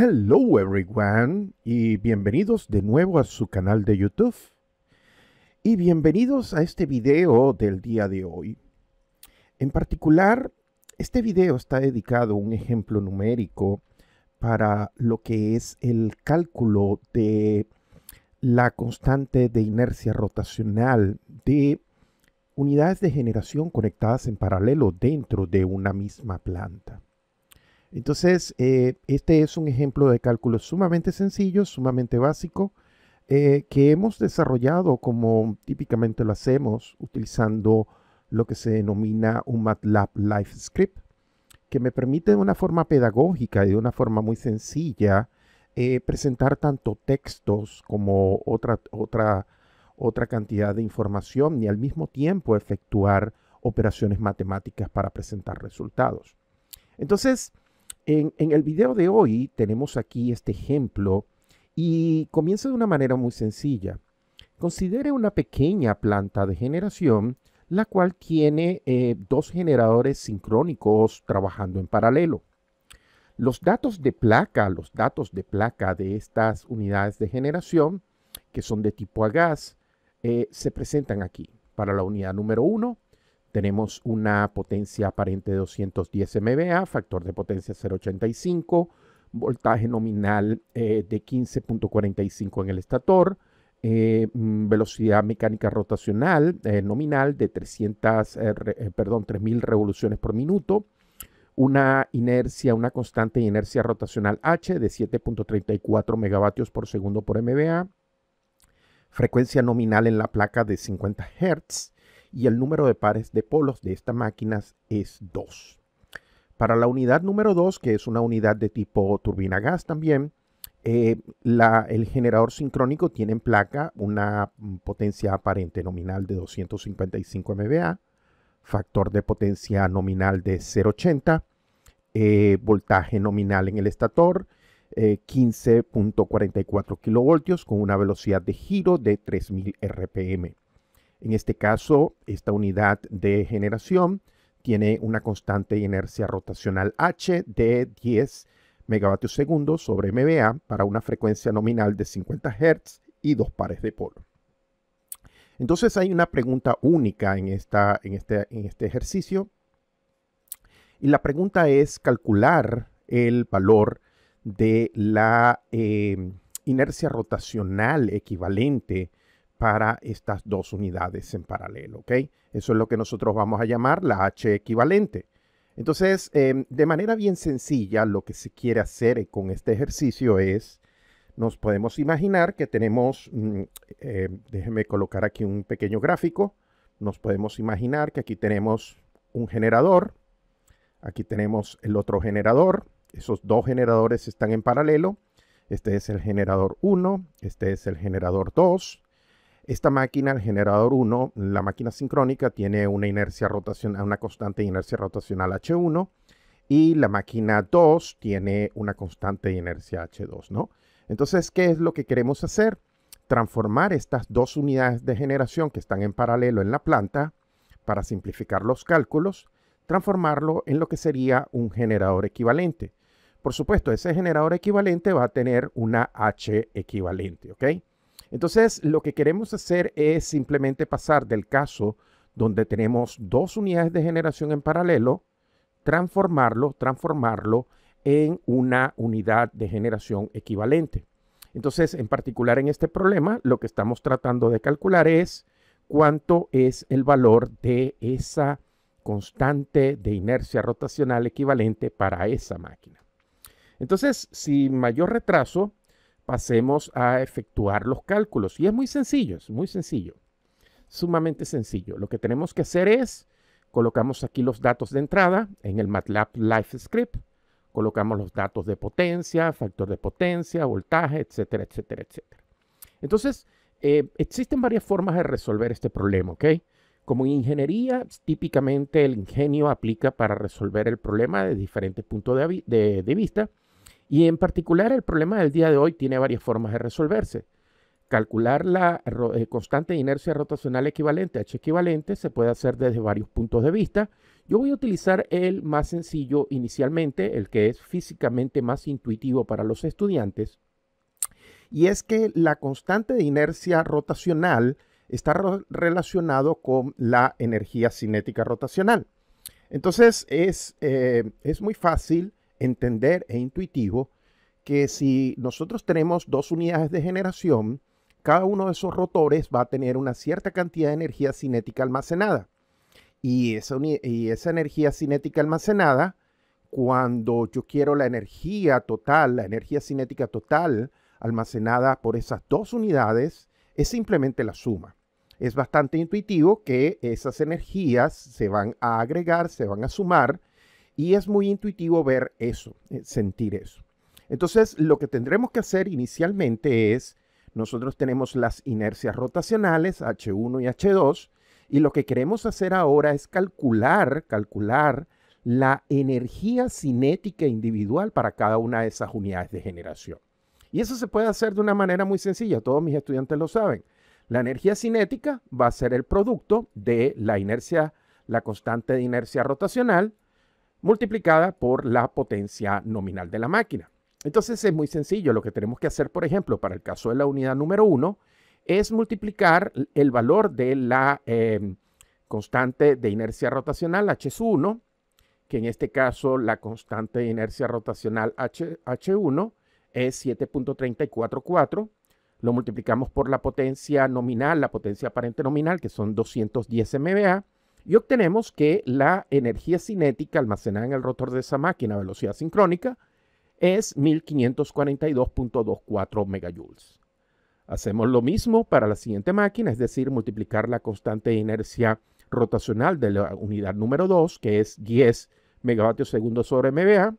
Hello everyone y bienvenidos de nuevo a su canal de YouTube y bienvenidos a este video del día de hoy. En particular, este video está dedicado a un ejemplo numérico para lo que es el cálculo de la constante de inercia rotacional de unidades de generación conectadas en paralelo dentro de una misma planta. Entonces, eh, este es un ejemplo de cálculo sumamente sencillo, sumamente básico, eh, que hemos desarrollado como típicamente lo hacemos utilizando lo que se denomina un MATLAB Live Script, que me permite de una forma pedagógica y de una forma muy sencilla eh, presentar tanto textos como otra, otra, otra cantidad de información y al mismo tiempo efectuar operaciones matemáticas para presentar resultados. Entonces, en, el video de hoy tenemos aquí este ejemplo y comienza de una manera muy sencilla. Considere una pequeña planta de generación, la cual tiene eh, dos generadores sincrónicos trabajando en paralelo. Los datos de placa, los datos de placa de estas unidades de generación, que son de tipo a gas, eh, se presentan aquí. Para la unidad número 1, tenemos una potencia aparente de 210 MVA, factor de potencia 0.85, voltaje nominal eh, de 15.45 en el estator, eh, mm, velocidad mecánica rotacional eh, nominal de 300, perdón, 3.000 revoluciones por minuto, una inercia, una constante de inercia rotacional H de 7.34 megavatios por segundo por mBA, frecuencia nominal en la placa de 50 Hz, y el número de pares de polos de estas máquinas es 2. Para la unidad número 2, que es una unidad de tipo turbina gas también, eh, el generador sincrónico tiene en placa una mm, potencia aparente nominal de 255 MVA, factor de potencia nominal de 0,80, eh, voltaje nominal en el estator, 15.44 eh, kilovoltios con una velocidad de giro de 3000 RPM. En este caso, esta unidad de generación tiene una constante inercia rotacional H de 10 megavatios segundos sobre MVA para una frecuencia nominal de 50 Hz y dos pares de polo. Entonces hay una pregunta única este, en, este, ejercicio y la pregunta es calcular el valor de la eh, inercia rotacional equivalente para estas dos unidades en paralelo, ¿ok? Eso es lo que nosotros vamos a llamar la H equivalente. Entonces, em, de manera bien sencilla, lo que se quiere hacer con este ejercicio es, nos podemos imaginar que tenemos, mm, em, déjenme colocar aquí un pequeño gráfico, nos podemos imaginar que aquí tenemos un generador, aquí tenemos el otro generador, esos dos generadores están en paralelo, este es el generador 1, este es el generador 2, esta máquina, el generador 1, la máquina sincrónica, tiene una inercia rotacional, una constante de inercia rotacional H1 y la máquina 2 tiene una constante de inercia H2, ¿no? Entonces, ¿qué es lo que queremos hacer? Transformar estas dos unidades de generación que están en paralelo en la planta para simplificar los cálculos, transformarlo en lo que sería un generador equivalente. Por supuesto, ese generador equivalente va a tener una H equivalente, ¿ok? Entonces, lo que queremos hacer es simplemente pasar del caso donde tenemos dos unidades de generación en paralelo, transformarlo, transformarlo en una unidad de generación equivalente. Entonces, en particular en este problema, lo que estamos tratando de calcular es cuánto es el valor de esa constante de inercia rotacional equivalente para esa máquina. Entonces, sin mayor retraso, pasemos a efectuar los cálculos. Y es muy sencillo, es muy sencillo, sumamente sencillo. Lo que tenemos que hacer es, colocamos aquí los datos de entrada en el MATLAB Life Script, colocamos los datos de potencia, factor de potencia, voltaje, etcétera, etcétera, etcétera. Entonces, eh, existen varias formas de resolver este problema, ¿ok? Como ingeniería, típicamente el ingenio aplica para resolver el problema de diferentes puntos de vista, y en particular el problema del día de hoy tiene varias formas de resolverse. Calcular la eh, constante de inercia rotacional equivalente H equivalente se puede hacer desde varios puntos de vista. Yo voy a utilizar el más sencillo inicialmente, el que es físicamente más intuitivo para los estudiantes, y es que la constante de inercia rotacional está relacionado con la energía cinética rotacional. Entonces es, eh, es muy fácil entender e intuitivo que si nosotros tenemos dos unidades de generación, cada uno de esos rotores va a tener una cierta cantidad de energía cinética almacenada. Y esa, y esa energía cinética almacenada, cuando yo quiero la energía total, la energía cinética total almacenada por esas dos unidades, es simplemente la suma. Es bastante intuitivo que esas energías se van a agregar, se van a sumar y es muy intuitivo ver eso, eh, sentir eso. Entonces, lo que tendremos que hacer inicialmente es, nosotros tenemos las inercias rotacionales, H1 y H2, y lo que queremos hacer ahora es calcular, calcular la energía cinética individual para cada una de esas unidades de generación. Y eso se puede hacer de una manera muy sencilla, todos mis estudiantes lo saben. La energía cinética va a ser el producto de la inercia, la constante de inercia rotacional, multiplicada por la potencia nominal de la máquina. Entonces es muy sencillo. Lo que tenemos que hacer, por ejemplo, para el caso de la unidad número 1, es multiplicar el valor de la em, constante de inercia rotacional H1, que en este caso la constante de inercia rotacional H, 1 es 7.344. Lo multiplicamos por la potencia nominal, la potencia aparente nominal, que son 210 MBA y obtenemos que la energía cinética almacenada en el rotor de esa máquina a velocidad sincrónica es 1542.24 megajoules. Hacemos lo mismo para la siguiente máquina, es decir, multiplicar la constante de inercia rotacional de la unidad número 2, que es 10 megavatios segundos sobre MBA.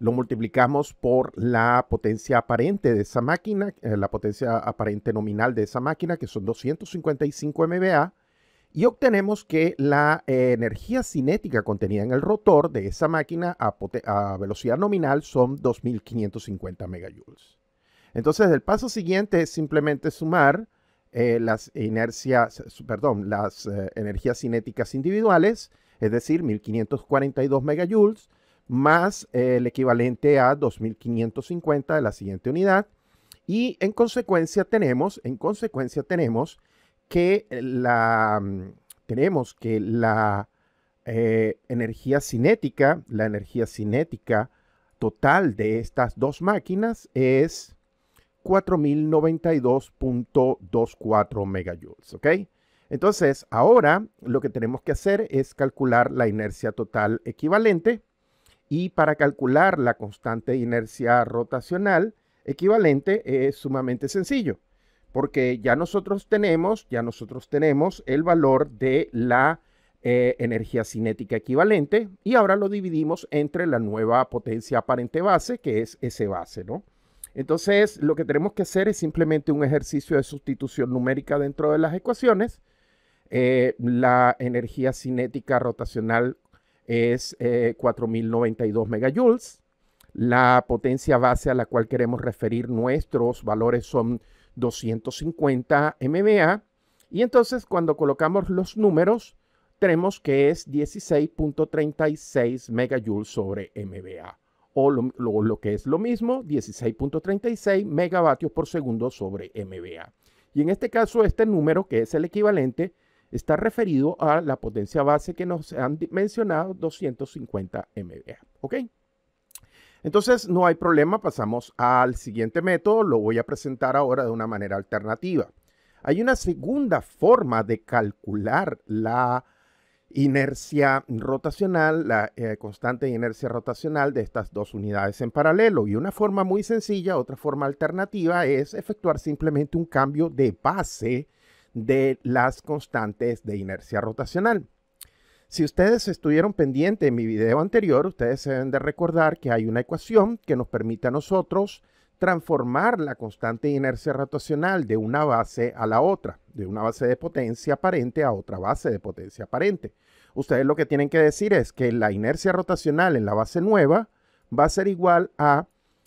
Lo multiplicamos por la potencia aparente de esa máquina, eh, la potencia aparente nominal de esa máquina, que son 255 MBA y obtenemos que la eh, energía cinética contenida en el rotor de esa máquina a, velocidad nominal son 2.550 megajoules. Entonces el paso siguiente es simplemente sumar eh, las perdón, las eh, energías cinéticas individuales, es decir, 1.542 megajoules, más el equivalente a 2.550 de la siguiente unidad. Y en consecuencia tenemos, en consecuencia tenemos que eh, la, mm, tenemos que la eh, energía cinética, la energía cinética total de estas dos máquinas es 4092.24 megajoules, ¿ok? Entonces, ahora lo que tenemos que hacer es calcular la inercia total equivalente y para calcular la constante de inercia rotacional equivalente es sumamente sencillo porque ya nosotros tenemos, ya nosotros tenemos el valor de la eh, energía cinética equivalente y ahora lo dividimos entre la nueva potencia aparente base, que es ese base, ¿no? Entonces, lo que tenemos que hacer es simplemente un ejercicio de sustitución numérica dentro de las ecuaciones. Eh, la energía cinética rotacional es eh, 4092 megajoules. La potencia base a la cual queremos referir nuestros valores son 250 mba Y entonces cuando colocamos los números, tenemos que es 16.36 megajoules sobre MBA. O lo, que es lo mismo, 16.36 megavatios por segundo sobre MBA. Y en este caso, este número, que es el equivalente, está referido a la potencia base que nos han mencionado, 250 MBA. ¿Ok? Entonces no hay problema, pasamos al siguiente método, lo voy a presentar ahora de una manera alternativa. Hay una segunda forma de calcular la inercia rotacional, la eh, constante de inercia rotacional de estas dos unidades en paralelo. Y una forma muy sencilla, otra forma alternativa es efectuar simplemente un cambio de base de las constantes de inercia rotacional. Si ustedes estuvieron pendientes en mi video anterior, ustedes deben de recordar que hay una ecuación que nos permite a nosotros transformar la constante de inercia rotacional de una base a la otra, de una base de potencia aparente a otra base de potencia aparente. Ustedes lo que tienen que decir es que la inercia rotacional en la base nueva va a ser igual a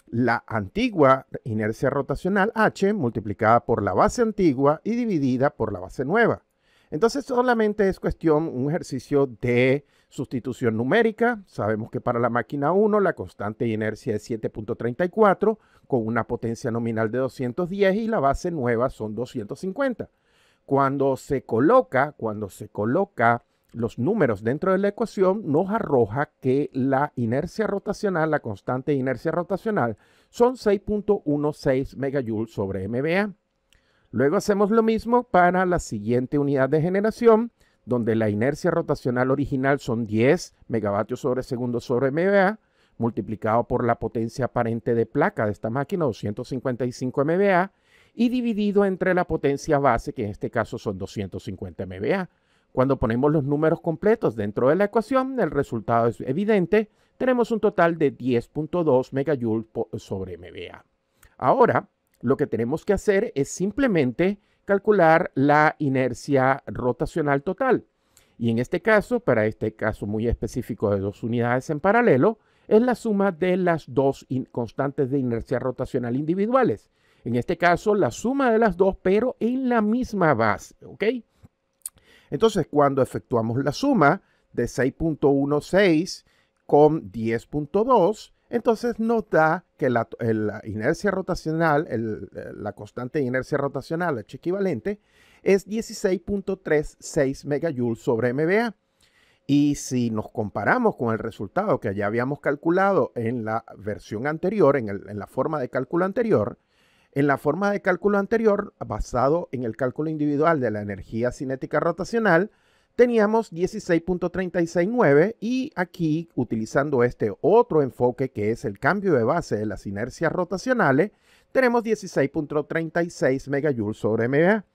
la antigua inercia rotacional H multiplicada por la base antigua y dividida por la base nueva. Entonces solamente es cuestión, un ejercicio de sustitución numérica. Sabemos que para la máquina 1 la constante de inercia es 7.34 con una potencia nominal de 210 y la base nueva son 250. Cuando se coloca, cuando se coloca los números dentro de la ecuación nos arroja que la inercia rotacional, la constante de inercia rotacional, son 6.16 megajoules sobre MBA. Luego hacemos lo mismo para la siguiente unidad de generación, donde la inercia rotacional original son 10 megavatios sobre segundo sobre MBA, multiplicado por la potencia aparente de placa de esta máquina, 255 MBA, y dividido entre la potencia base, que en este caso son 250 MBA. Cuando ponemos los números completos dentro de la ecuación, el resultado es evidente, tenemos un total de 10.2 megajoules sobre MBA. Ahora, lo que tenemos que hacer es simplemente calcular la inercia rotacional total. Y en este caso, para este caso muy específico de dos unidades en paralelo, es la suma de las dos constantes de inercia rotacional individuales. En este caso, la suma de las dos, pero en la misma base, Entonces, cuando efectuamos la suma de 6.16 con 10.2, entonces nota que la, inercia rotacional, eh, la constante de inercia rotacional, H equivalente, es 16.36 megajoules sobre MBA. Y si nos comparamos con el resultado que ya habíamos calculado en la versión anterior, en, la forma de cálculo anterior, en la forma de cálculo anterior, basado en el cálculo individual de la energía cinética rotacional, teníamos 16.369 y aquí utilizando este otro enfoque que es el cambio de base de las inercias rotacionales, tenemos 16.36 megajoules sobre MBA.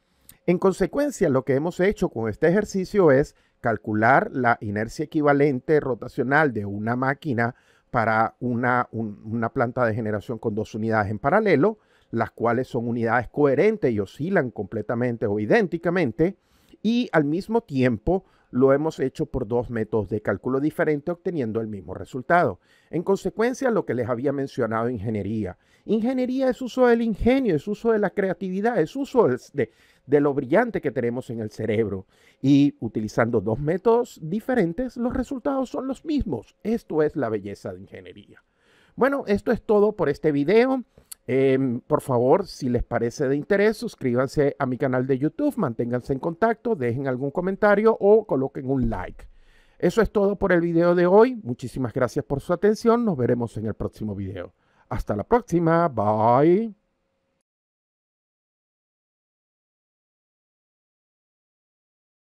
En consecuencia, lo que hemos hecho con este ejercicio es calcular la inercia equivalente rotacional de una máquina para una, una planta de generación con dos unidades en paralelo, las cuales son unidades coherentes y oscilan completamente o idénticamente, y al mismo tiempo lo hemos hecho por dos métodos de cálculo diferentes obteniendo el mismo resultado. En consecuencia, lo que les había mencionado, ingeniería. Ingeniería es uso del ingenio, es uso de la creatividad, es uso de, de lo brillante que tenemos en el cerebro. Y utilizando dos métodos diferentes, los resultados son los mismos. Esto es la belleza de ingeniería. Bueno, esto es todo por este video. Em, por favor, si les parece de interés, suscríbanse a mi canal de YouTube, manténganse en contacto, dejen algún comentario o coloquen un like. Eso es todo por el video de hoy. Muchísimas gracias por su atención. Nos veremos en el próximo video. Hasta la próxima. Bye.